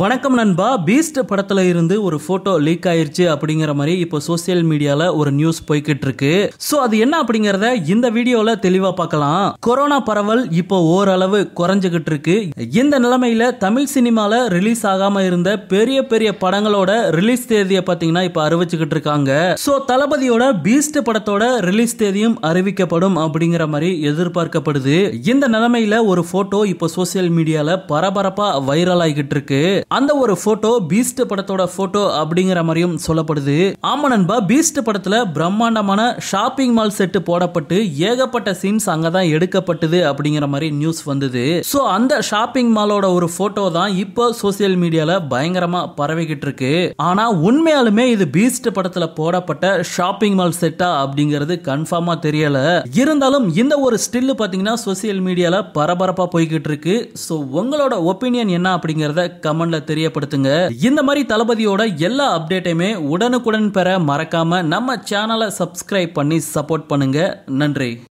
வணக்கம் நண்பா பீஸ்ட் படத்துல இருந்து ஒரு போட்டோ லீக் ஆயிருச்சு அப்படிங்கிற மாதிரி இப்போ சோசியல் மீடியால ஒரு நியூஸ் போய்கிட்டு இருக்கு சோ அது என்ன அப்படிங்கறத இந்த வீடியோல தெளிவா பார்க்கலாம் கொரோனா பரவல் இப்போ ஓரளவு குறைஞ்சுகிட்டு இருக்கு இந்த நிலைமையில தமிழ் சினிமால ரிலீஸ் ஆகாம இருந்த பெரிய பெரிய படங்களோட ரிலீஸ் தேதியை பாத்தீங்கன்னா இப்போ அறிவிச்சுக்கிட்டு இருக்காங்க சோ தளபதியோட பீஸ்ட் படத்தோட ரிலீஸ் தேதியும் அறிவிக்கப்படும் அப்படிங்கிற மாதிரி எதிர்பார்க்கப்படுது இந்த நிலைமையில ஒரு போட்டோ இப்போ சோசியல் மீடியால பரபரப்பா வைரல் ஆகிட்டு இருக்கு அந்த ஒரு போட்டோ பீஸ்ட் படத்தோட போட்டோ அப்படிங்கிற மாதிரியும் சொல்லப்படுது ஆமா நண்பா பீஸ்ட் படத்துல பிரம்மாண்டமான ஷாப்பிங் மால் செட்டு போடப்பட்டு ஏகப்பட்ட சீன்ஸ் அங்கதான் எடுக்கப்பட்டது அப்படிங்கிற மாதிரி நியூஸ் வந்தது சோ அந்த ஷாப்பிங் மாலோட ஒரு போட்டோ தான் இப்போ சோசியல் மீடியால பயங்கரமா பரவிக்கிட்டு இருக்கு ஆனா உண்மையாலுமே இது பீஸ்ட் படத்துல போடப்பட்ட ஷாப்பிங் மால் செட்டா அப்படிங்கிறது கன்ஃபார்மா தெரியல இருந்தாலும் இந்த ஒரு ஸ்டில் பாத்தீங்கன்னா சோசியல் மீடியால பரபரப்பா போய்கிட்டு இருக்கு ஸோ உங்களோட ஒப்பீனியன் என்ன அப்படிங்கிறத கமெண்ட்ல கமெண்ட்ல தெரியப்படுத்துங்க இந்த மாதிரி தளபதியோட எல்லா அப்டேட்டையுமே உடனுக்குடன் பெற மறக்காம நம்ம சேனலை சப்ஸ்கிரைப் பண்ணி சப்போர்ட் பண்ணுங்க நன்றி